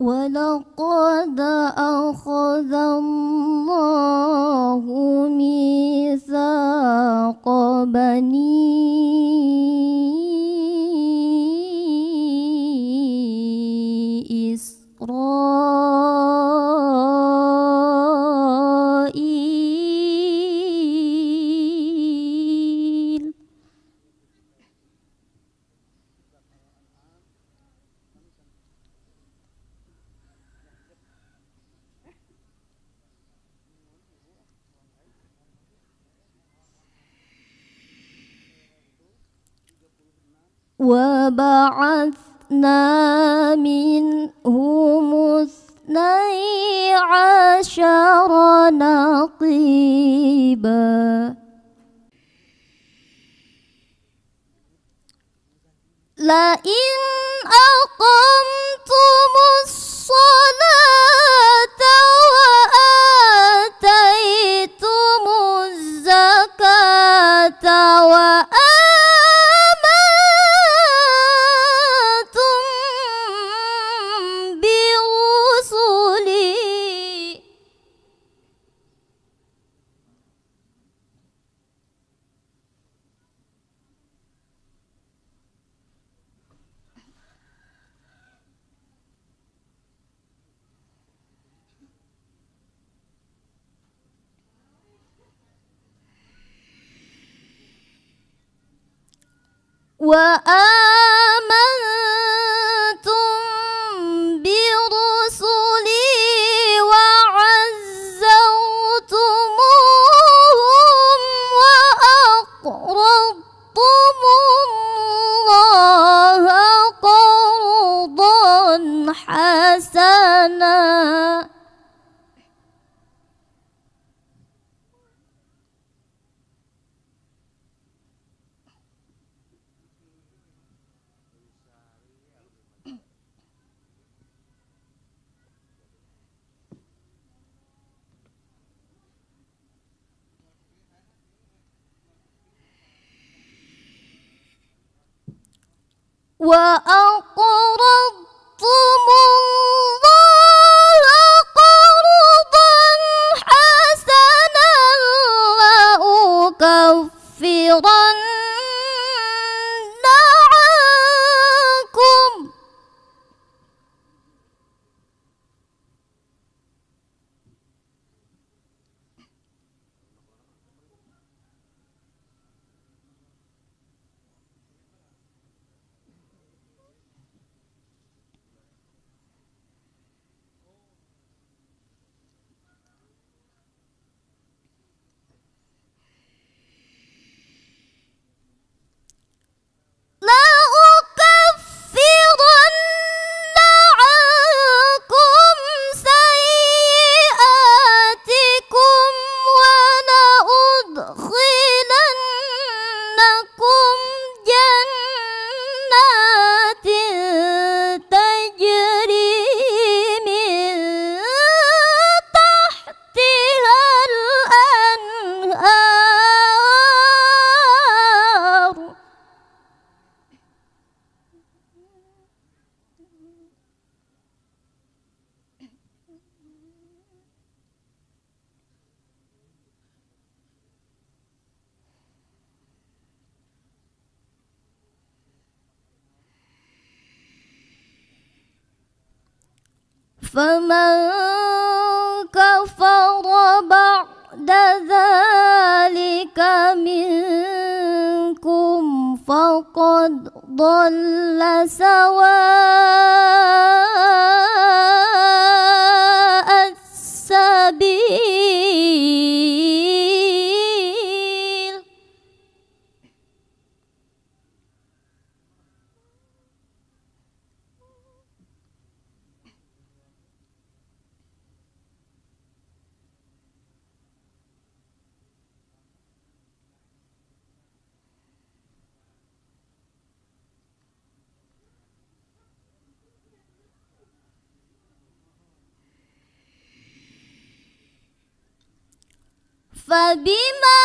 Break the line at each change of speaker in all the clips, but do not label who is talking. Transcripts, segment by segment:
ولقد أخذ الله ميثاق بني وبعثنا منهم اثني عشر نقيبا لئن أقمتم الصلاة وآل 我哦。فمن كفر بعد ذلك منكم فقد ضل سواء فبما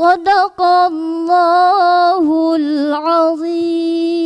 صدق الله العظيم